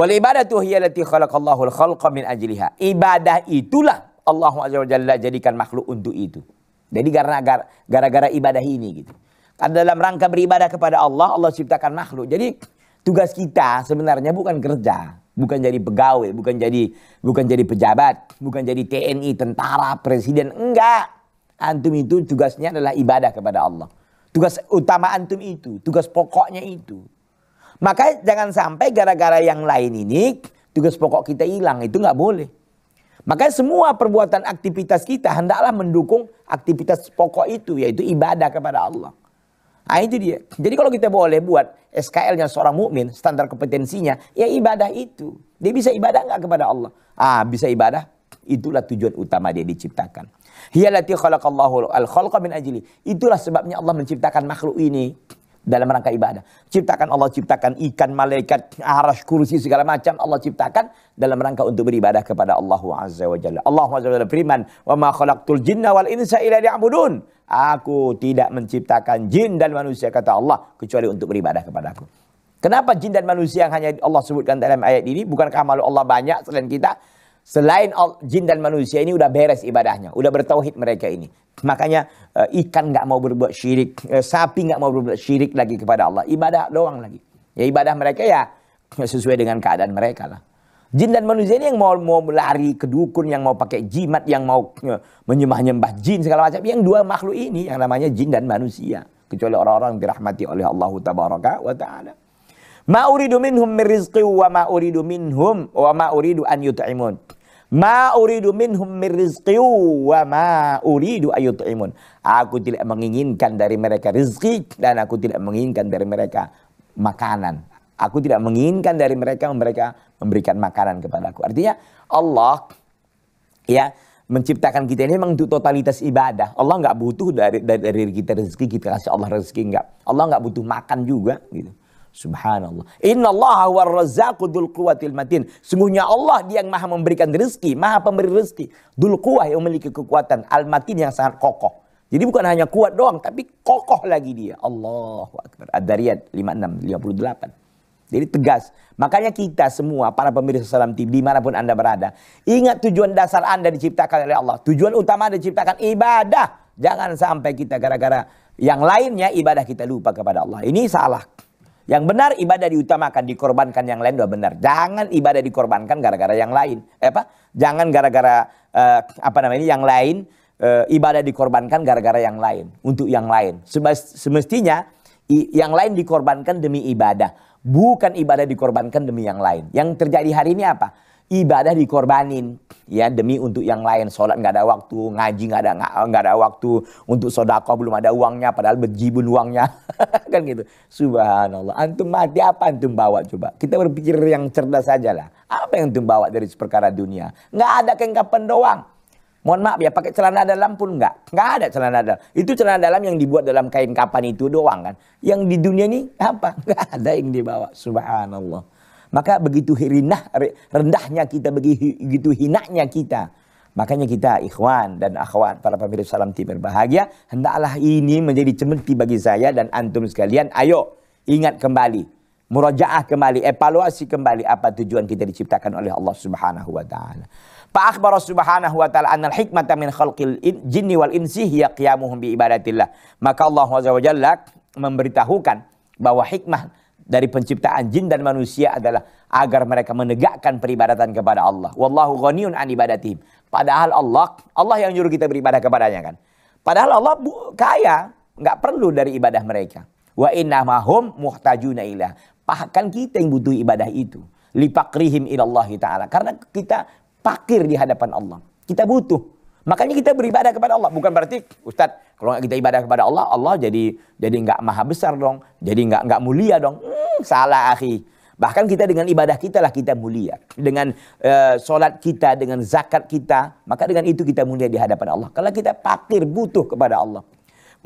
Wal ibadatu hiya allati khalaqallahu al-khalqa min ajliha. Ibadah itulah Allah Azza wa jadikan makhluk untuk itu. Jadi karena gara gara-gara ibadah ini gitu. Karena dalam rangka beribadah kepada Allah, Allah ciptakan makhluk. Jadi tugas kita sebenarnya bukan kerja, bukan jadi pegawai, bukan jadi bukan jadi pejabat, bukan jadi TNI, tentara, presiden, enggak. Antum itu tugasnya adalah ibadah kepada Allah. Tugas utama antum itu, tugas pokoknya itu. Maka jangan sampai gara-gara yang lain ini tugas pokok kita hilang. Itu nggak boleh. Maka semua perbuatan aktivitas kita hendaklah mendukung aktivitas pokok itu yaitu ibadah kepada Allah. Nah, itu dia. Jadi kalau kita boleh buat SKL-nya seorang mukmin, standar kompetensinya, ya ibadah itu. Dia bisa ibadah nggak kepada Allah? Ah, bisa ibadah. Itulah tujuan utama dia diciptakan. Hiyalati khalaqallahu al-khalqa min ajli. Itulah sebabnya Allah menciptakan makhluk ini dalam rangka ibadah. Ciptakan Allah ciptakan ikan, malaikat, arash, kursi segala macam Allah ciptakan dalam rangka untuk beribadah kepada Allah Azza wa Jalla. Allah Azza wa Jalla firman, "Wa ma khalaqtul jinna wal insa illa liya'budun." Aku tidak menciptakan jin dan manusia kata Allah kecuali untuk beribadah kepada Aku. Kenapa jin dan manusia yang hanya Allah sebutkan dalam ayat ini? Bukankah makhluk Allah banyak selain kita? Selain jin dan manusia ini udah beres ibadahnya, udah bertauhid mereka ini. Makanya eh, ikan nggak mau berbuat syirik, eh, sapi nggak mau berbuat syirik lagi kepada Allah. Ibadah doang lagi. Ya ibadah mereka ya sesuai dengan keadaan mereka lah. Jin dan manusia ini yang mau mau lari ke dukun, yang mau pakai jimat, yang mau eh, menyembah-nyembah jin segala macam. Yang dua makhluk ini yang namanya jin dan manusia. Kecuali orang-orang yang dirahmati oleh Allah Tabaraka wa Ta'ala. Ma uridu minhum min rizqi wa ma uridu minhum wa ma uridu an yut'imun. Ma uridu minhum min rizqi wa ma uridu an yut'imun. Aku tidak menginginkan dari mereka rizki dan aku tidak menginginkan dari mereka makanan. Aku tidak menginginkan dari mereka mereka memberikan makanan kepada aku. Artinya Allah ya menciptakan kita ini memang untuk totalitas ibadah. Allah nggak butuh dari, dari dari kita rezeki kita kasih Allah rezeki nggak. Allah nggak butuh makan juga gitu. Subhanallah. Inna Allah wa razzaku dhul matin. Sungguhnya Allah dia yang maha memberikan rezeki, maha pemberi rezeki. Dhul quwah yang memiliki kekuatan. Al matin yang sangat kokoh. Jadi bukan hanya kuat doang, tapi kokoh lagi dia. Allahu Akbar. Ad-Dariyat 56, 58. Jadi tegas. Makanya kita semua para pemirsa Salam TV dimanapun Anda berada. Ingat tujuan dasar Anda diciptakan oleh Allah. Tujuan utama Anda diciptakan ibadah. Jangan sampai kita gara-gara yang lainnya ibadah kita lupa kepada Allah. Ini salah. Yang benar ibadah diutamakan, dikorbankan yang lain dua benar. Jangan ibadah dikorbankan gara-gara yang lain. Eh, apa? Jangan gara-gara eh, apa namanya yang lain eh, ibadah dikorbankan gara-gara yang lain untuk yang lain. Semestinya yang lain dikorbankan demi ibadah, bukan ibadah dikorbankan demi yang lain. Yang terjadi hari ini apa? ibadah dikorbanin ya demi untuk yang lain sholat nggak ada waktu ngaji nggak ada nggak ada waktu untuk sodako belum ada uangnya padahal berjibun uangnya kan gitu subhanallah antum mati apa antum bawa coba kita berpikir yang cerdas saja lah apa yang antum bawa dari perkara dunia nggak ada kengkapan doang Mohon maaf ya, pakai celana dalam pun nggak nggak ada celana dalam. Itu celana dalam yang dibuat dalam kain kapan itu doang kan. Yang di dunia ini apa? nggak ada yang dibawa. Subhanallah. Maka begitu hirinah, rendahnya kita, begitu hinanya kita. Makanya kita ikhwan dan akhwat para pemirsa salam timur bahagia. Hendaklah ini menjadi cemeti bagi saya dan antum sekalian. Ayo ingat kembali. Murajaah kembali, evaluasi kembali apa tujuan kita diciptakan oleh Allah Subhanahu wa taala. Fa akhbar subhanahu wa ta'ala annal hikmata min khalqil jinni wal insi hiya qiyamuhum bi ibadatillah. Maka Allah Azza wa Jalla memberitahukan bahwa hikmah dari penciptaan jin dan manusia adalah agar mereka menegakkan peribadatan kepada Allah. Wallahu ghaniyun an ibadatihim. Padahal Allah, Allah yang nyuruh kita beribadah kepadanya kan. Padahal Allah bu, kaya, nggak perlu dari ibadah mereka. Wa inna mahum muhtajuna ilah. Bahkan kita yang butuh ibadah itu. Lipakrihim ilallahi ta'ala. Karena kita pakir di hadapan Allah. Kita butuh. Makanya kita beribadah kepada Allah. Bukan berarti, Ustadz, kalau kita ibadah kepada Allah, Allah jadi jadi nggak maha besar dong. Jadi nggak nggak mulia dong. Hmm, salah, akhi. Bahkan kita dengan ibadah kita lah kita mulia. Dengan uh, solat kita, dengan zakat kita. Maka dengan itu kita mulia di hadapan Allah. Kalau kita pakir butuh kepada Allah.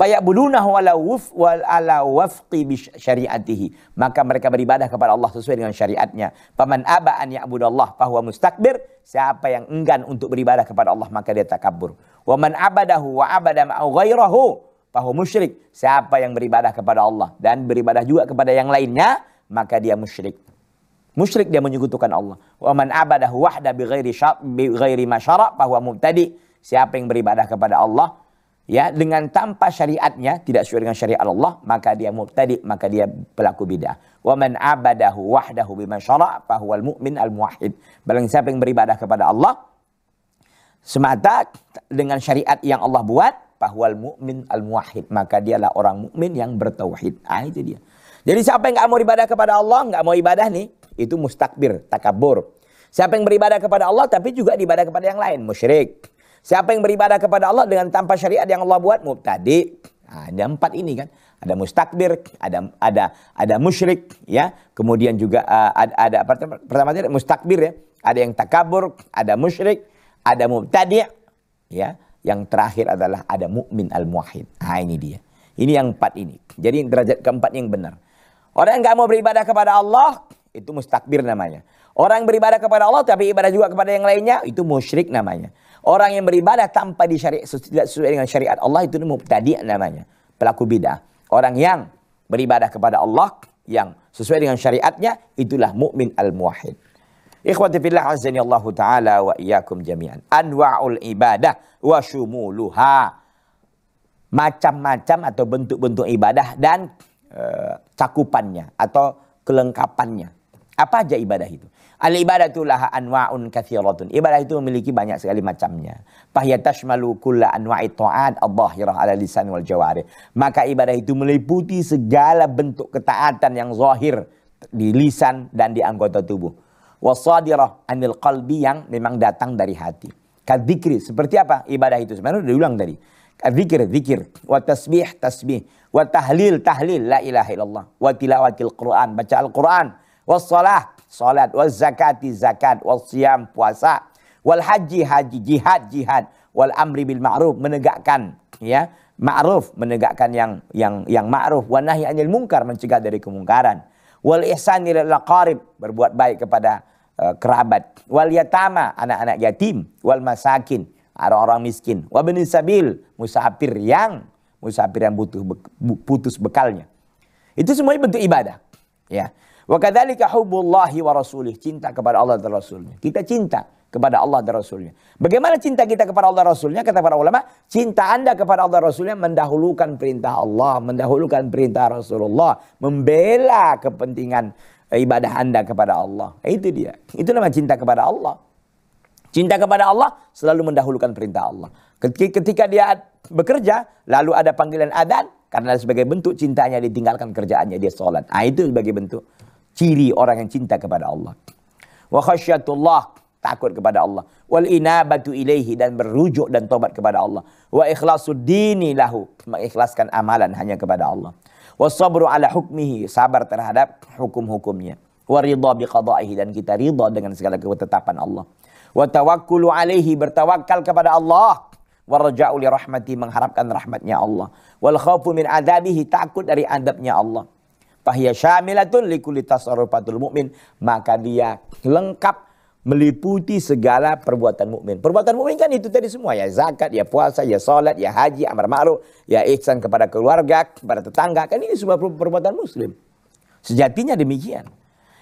Fayabulunahu ala wuf wal ala wafqi bi syariatihi. Maka mereka beribadah kepada Allah sesuai dengan syariatnya. Paman aba an ya'budallah fahuwa mustakbir. Siapa yang enggan untuk beribadah kepada Allah maka dia takabur. Wa man abadahu wa abada ma'u ghairahu fahuwa musyrik. Siapa yang beribadah kepada Allah dan beribadah juga kepada yang lainnya maka dia musyrik. Musyrik dia menyekutukan Allah. Wa man abadahu wahda bi ghairi bi ghairi masyara' fahuwa mubtadi. Siapa yang beribadah kepada Allah ya dengan tanpa syariatnya tidak sesuai dengan syariat Allah maka dia mubtadi maka dia pelaku bidah wa man abadahu wahdahu bima syara' fa huwal mu'min al muwahhid barang siapa yang beribadah kepada Allah semata dengan syariat yang Allah buat fa huwal mu'min al muwahhid maka dialah orang mukmin yang bertauhid ah itu dia jadi siapa yang nggak mau ibadah kepada Allah enggak mau ibadah nih itu mustakbir takabur siapa yang beribadah kepada Allah tapi juga ibadah kepada yang lain musyrik Siapa yang beribadah kepada Allah dengan tanpa syariat yang Allah buat? Mubtadi. Nah, ada empat ini kan. Ada mustakbir, ada ada ada musyrik ya. Kemudian juga eh, ada, ada pertama tadi mustakbir ya. Ada yang takabur, ada musyrik, ada mubtadi ya. Yang terakhir adalah ada mukmin al muahid Nah, ini dia. Ini yang empat ini. Jadi derajat keempat yang benar. Orang yang gak mau beribadah kepada Allah itu mustakbir namanya. Orang yang beribadah kepada Allah tapi ibadah juga kepada yang lainnya itu musyrik namanya. Orang yang beribadah tanpa disyariat tidak sesuai dengan syariat Allah itu mubtadi namanya, pelaku bidah. Orang yang beribadah kepada Allah yang sesuai dengan syariatnya itulah mukmin al-muwahhid. Ikhwati fillah azani Allah taala wa iyyakum jami'an. Anwa'ul ibadah wa syumuluha. Macam-macam atau bentuk-bentuk ibadah dan uh, cakupannya atau kelengkapannya. Apa aja ibadah itu? Al ibadatu laha anwa'un kathiratun. Ibadah itu memiliki banyak sekali macamnya. Fahya tashmalu kulla anwa'i ta'ad al-zahirah ala lisan wal jawari. Maka ibadah itu meliputi segala bentuk ketaatan yang zahir di lisan dan di anggota tubuh. Wasadirah anil qalbi yang memang datang dari hati. Kadzikri seperti apa ibadah itu? Sebenarnya udah ulang tadi. Zikir, zikir. Wa tasbih, tasbih. Wa tahlil, tahlil. La ilaha illallah. Wa tilawatil Qur'an. Baca Al-Quran wassalah salat wal zakati zakat siam puasa wal haji haji jihad jihad wal amri bil ma'ruf menegakkan ya ma'ruf menegakkan yang yang yang ma'ruf wa nahi anil munkar mencegah dari kemungkaran wal ihsan ilal qarib berbuat baik kepada uh, kerabat wal yatama anak-anak yatim wal masakin orang-orang miskin wa sabil musafir yang musafir yang butuh putus bekalnya itu semuanya bentuk ibadah ya Wa kadzalika hubbullahi wa rasulih, cinta kepada Allah dan Rasulnya. Kita cinta kepada Allah dan Rasulnya. Bagaimana cinta kita kepada Allah dan Rasulnya? Kata para ulama, cinta anda kepada Allah dan Rasulnya mendahulukan perintah Allah, mendahulukan perintah Rasulullah, membela kepentingan eh, ibadah anda kepada Allah. Itu dia. Itu nama cinta kepada Allah. Cinta kepada Allah selalu mendahulukan perintah Allah. Ketika dia bekerja, lalu ada panggilan adan, karena sebagai bentuk cintanya ditinggalkan kerjaannya dia sholat. Nah, itu sebagai bentuk ciri orang yang cinta kepada Allah. Wa khasyatullah, takut kepada Allah. Wal inabatu ilaihi dan berujuk dan tobat kepada Allah. Wa ikhlasud dini lahu, mengikhlaskan amalan hanya kepada Allah. Wa sabru ala hukmihi, sabar terhadap hukum-hukumnya. Wa ridha bi qada'ihi dan kita ridha dengan segala ketetapan Allah. Wa tawakkulu alaihi, bertawakal kepada Allah. Warja'u li rahmati mengharapkan rahmatnya Allah. Wal khawfu min adabihi takut dari adabnya Allah. Fahiyya syamilatun likulli tasarrufatul mu'min. Maka dia lengkap meliputi segala perbuatan mukmin. Perbuatan mukmin kan itu tadi semua ya zakat, ya puasa, ya salat, ya haji, amar ma'ruf, ya ihsan kepada keluarga, kepada tetangga. Kan ini semua perbuatan muslim. Sejatinya demikian.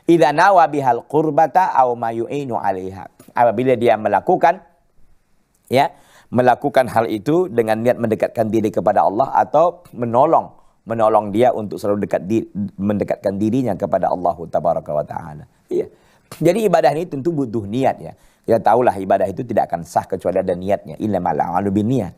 Idza nawa bihal qurbata aw ma 'alaiha. Apabila dia melakukan ya, melakukan hal itu dengan niat mendekatkan diri kepada Allah atau menolong menolong dia untuk selalu dekat di, mendekatkan dirinya kepada Allah Tabaraka wa taala. Iya. Jadi ibadah ini tentu butuh niat ya. Kita ya, tahulah ibadah itu tidak akan sah kecuali ada niatnya. Innamal bin niat.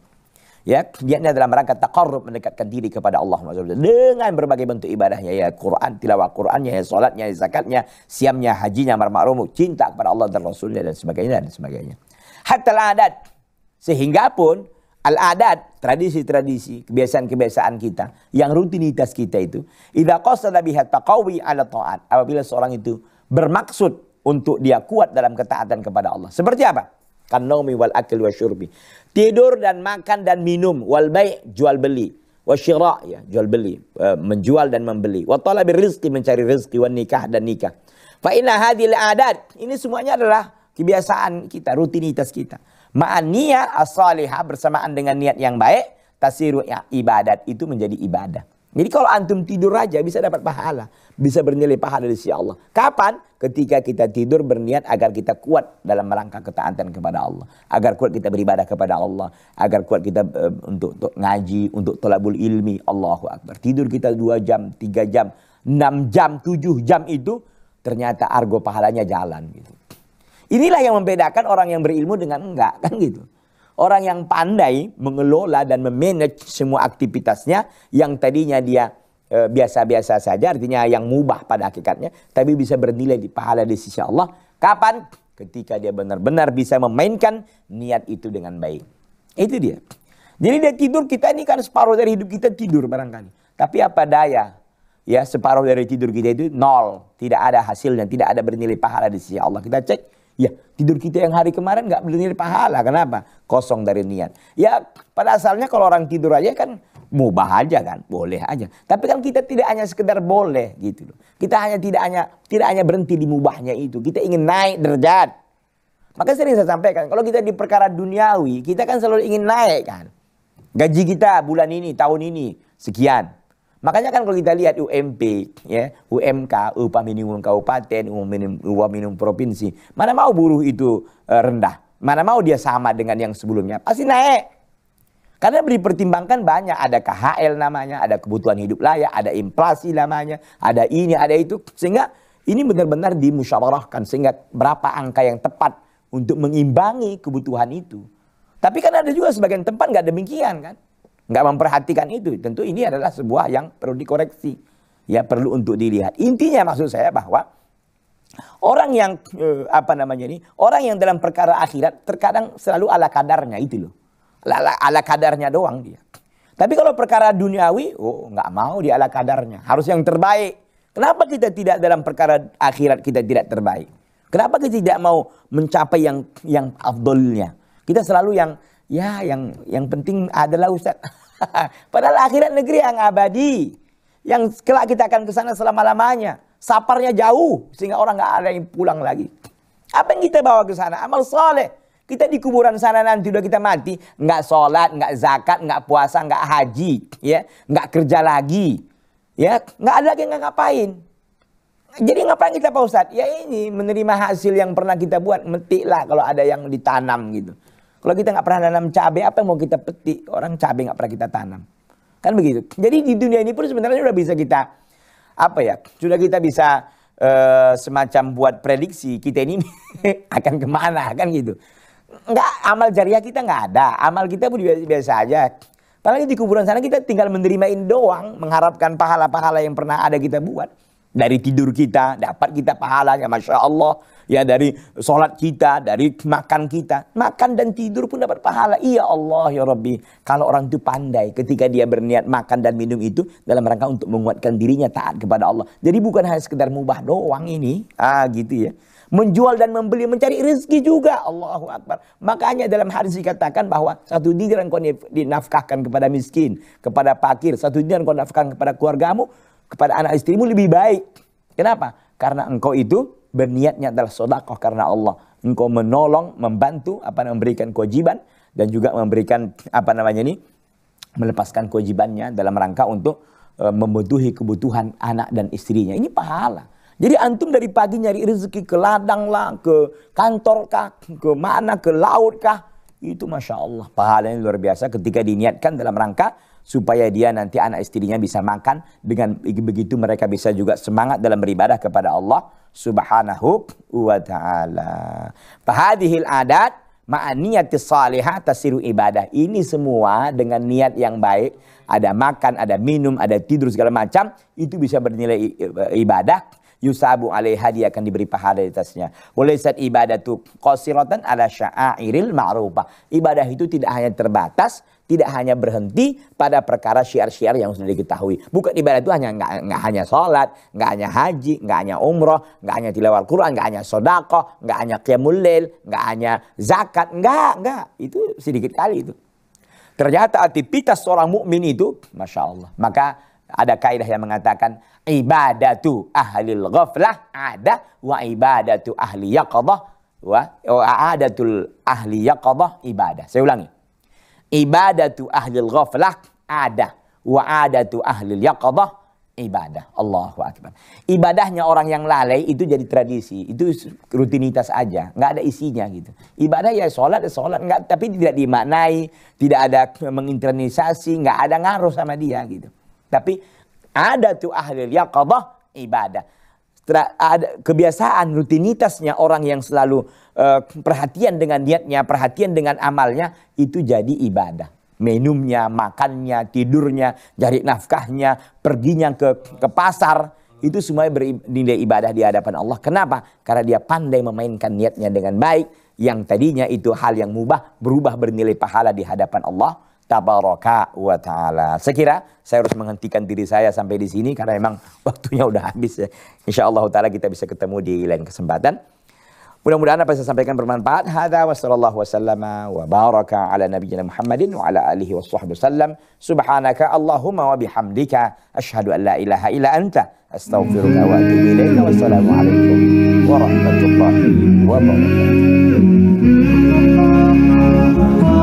Ya, niatnya adalah rangka taqarrub mendekatkan diri kepada Allah dengan berbagai bentuk ibadahnya ya Quran, tilawah Qurannya, ya salatnya, ya zakatnya, siamnya, hajinya, marmarumu, cinta kepada Allah dan Rasulnya dan sebagainya dan sebagainya. Hatta adat sehingga pun Al-adat, tradisi-tradisi, kebiasaan-kebiasaan kita, yang rutinitas kita itu. Idza qasa biha taqawi ala ta'at. Apabila seorang itu bermaksud untuk dia kuat dalam ketaatan kepada Allah. Seperti apa? Kan naumi wal akil wa syurbi. Tidur dan makan dan minum. Wal baik, jual beli. Wa syira, ya, jual beli. Eh, menjual dan membeli. Wa talabir rizki, mencari rizki. Wa nikah dan nikah. Fa inna hadil adat. Ini semuanya adalah kebiasaan kita, rutinitas kita. Ma'an niat as bersamaan dengan niat yang baik. Tasiru ya, ibadat itu menjadi ibadah. Jadi kalau antum tidur aja bisa dapat pahala. Bisa bernilai pahala dari si Allah. Kapan? Ketika kita tidur berniat agar kita kuat dalam rangka ketaatan kepada Allah. Agar kuat kita beribadah kepada Allah. Agar kuat kita uh, untuk, untuk ngaji, untuk tolabul ilmi. Allahu Akbar. Tidur kita dua jam, tiga jam, enam jam, tujuh jam itu ternyata argo pahalanya jalan gitu. Inilah yang membedakan orang yang berilmu dengan enggak, kan gitu. Orang yang pandai mengelola dan memanage semua aktivitasnya yang tadinya dia e, biasa-biasa e, saja artinya yang mubah pada hakikatnya tapi bisa bernilai di pahala di sisi Allah kapan ketika dia benar-benar bisa memainkan niat itu dengan baik itu dia jadi dia tidur kita ini kan separuh dari hidup kita tidur barangkali tapi apa daya ya separuh dari tidur kita itu nol tidak ada hasilnya tidak ada bernilai pahala di sisi Allah kita cek Ya, tidur kita yang hari kemarin nggak bernilai pahala. Kenapa? Kosong dari niat. Ya, pada asalnya kalau orang tidur aja kan mubah aja kan, boleh aja. Tapi kan kita tidak hanya sekedar boleh gitu loh. Kita hanya tidak hanya tidak hanya berhenti di mubahnya itu. Kita ingin naik derajat. Maka sering saya sampaikan, kalau kita di perkara duniawi, kita kan selalu ingin naik kan. Gaji kita bulan ini, tahun ini, sekian. Makanya kan kalau kita lihat UMP, ya, UMK, upah minimum kabupaten, upah minimum provinsi, mana mau buruh itu eh, rendah, mana mau dia sama dengan yang sebelumnya, pasti naik. Karena dipertimbangkan banyak, ada KHL namanya, ada kebutuhan hidup layak, ada inflasi namanya, ada ini, ada itu, sehingga ini benar-benar dimusyawarahkan sehingga berapa angka yang tepat untuk mengimbangi kebutuhan itu. Tapi kan ada juga sebagian tempat nggak demikian kan nggak memperhatikan itu. Tentu ini adalah sebuah yang perlu dikoreksi. Ya perlu untuk dilihat. Intinya maksud saya bahwa orang yang eh, apa namanya ini, orang yang dalam perkara akhirat terkadang selalu ala kadarnya itu loh. Ala, ala kadarnya doang dia. Tapi kalau perkara duniawi, oh nggak mau di ala kadarnya. Harus yang terbaik. Kenapa kita tidak dalam perkara akhirat kita tidak terbaik? Kenapa kita tidak mau mencapai yang yang afdolnya? Kita selalu yang ya yang yang penting adalah Ustaz Padahal akhirat negeri yang abadi. Yang kelak kita akan ke sana selama-lamanya. Saparnya jauh sehingga orang gak ada yang pulang lagi. Apa yang kita bawa ke sana? Amal soleh. Kita di kuburan sana nanti udah kita mati, Gak sholat, gak zakat, gak puasa, gak haji, ya, nggak kerja lagi, ya, nggak ada lagi nggak ngapain. Jadi ngapain kita Pak Ustadz? Ya ini menerima hasil yang pernah kita buat, metik lah kalau ada yang ditanam gitu. Kalau kita nggak pernah nanam cabai, apa yang mau kita petik? Orang cabai nggak pernah kita tanam. Kan begitu. Jadi di dunia ini pun sebenarnya sudah bisa kita, apa ya, sudah kita bisa uh, semacam buat prediksi kita ini akan kemana, kan gitu. Nggak, amal jariah kita nggak ada. Amal kita pun biasa, biasa aja. Padahal di kuburan sana kita tinggal menerimain doang, mengharapkan pahala-pahala yang pernah ada kita buat. Dari tidur kita dapat kita pahalanya, Masya Allah. Ya dari sholat kita, dari makan kita. Makan dan tidur pun dapat pahala. Iya Allah ya Rabbi. Kalau orang itu pandai ketika dia berniat makan dan minum itu. Dalam rangka untuk menguatkan dirinya taat kepada Allah. Jadi bukan hanya sekedar mubah doang ini. Ah gitu ya menjual dan membeli, mencari rezeki juga. Allahu Akbar. Makanya dalam hadis dikatakan bahwa satu dinar kau dinafkahkan kepada miskin, kepada fakir, satu dinar kau nafkahkan kepada keluargamu, kepada anak istrimu lebih baik. Kenapa? Karena engkau itu berniatnya adalah sodakoh karena Allah. Engkau menolong, membantu, apa memberikan kewajiban dan juga memberikan apa namanya ini melepaskan kewajibannya dalam rangka untuk e, membutuhi kebutuhan anak dan istrinya. Ini pahala. Jadi antum dari pagi nyari rezeki ke ladang lah, ke kantor kah, ke mana, ke laut kah. Itu Masya Allah pahalanya luar biasa ketika diniatkan dalam rangka supaya dia nanti anak istrinya bisa makan dengan begitu mereka bisa juga semangat dalam beribadah kepada Allah Subhanahu wa taala. Fahadhil adat ma'aniyati salihah tasiru ibadah. Ini semua dengan niat yang baik, ada makan, ada minum, ada tidur segala macam, itu bisa bernilai eh, ibadah yusabu alaiha dia akan diberi pahala di atasnya. ibadah ibadatu qasiratan ala sya'airil ma'rufah. Ibadah itu tidak hanya terbatas tidak hanya berhenti pada perkara syiar-syiar yang sudah diketahui. Bukan ibadah itu hanya nggak nggak hanya sholat, nggak hanya haji, nggak hanya umroh, nggak hanya tilawah Quran, nggak hanya sodako, nggak hanya kiamulil, nggak hanya zakat, nggak nggak itu sedikit kali itu. Ternyata aktivitas seorang mukmin itu, masya Allah. Maka ada kaidah yang mengatakan ibadatu ahli ghaflah ada wa ibadatu ahli yaqadah wa, wa adatul ahli yaqadah ibadah. Saya ulangi ibadatu ahlil ghaflah ada wa adatu ahlil yaqadah ibadah. Allahu Akbar. Ibadahnya orang yang lalai itu jadi tradisi. Itu rutinitas aja. Nggak ada isinya gitu. Ibadah ya sholat, ya sholat. Nggak, tapi tidak dimaknai. Tidak ada menginternisasi. Nggak ada ngaruh sama dia gitu. Tapi ada tuh ahlil yaqadah ibadah. ada, kebiasaan rutinitasnya orang yang selalu Eh, perhatian dengan niatnya, perhatian dengan amalnya itu jadi ibadah. Minumnya, makannya, tidurnya, cari nafkahnya, perginya ke ke pasar itu semua bernilai ibadah di hadapan Allah. Kenapa? Karena dia pandai memainkan niatnya dengan baik yang tadinya itu hal yang mubah berubah bernilai pahala di hadapan Allah tabaraka wa taala. Sekira saya harus menghentikan diri saya sampai di sini karena memang waktunya udah habis ya. Insyaallah taala kita bisa ketemu di lain kesempatan. Mudah-mudahan apa yang saya sampaikan bermanfaat. Hada wa sallallahu wa sallama wa baraka ala nabiyyina Muhammadin wa ala alihi wa sahbihi sallam. Subhanaka Allahumma wa bihamdika. Ashadu an la ilaha illa anta. Astaghfiruka wa atubu ilaika. Wassalamualaikum warahmatullahi wabarakatuh.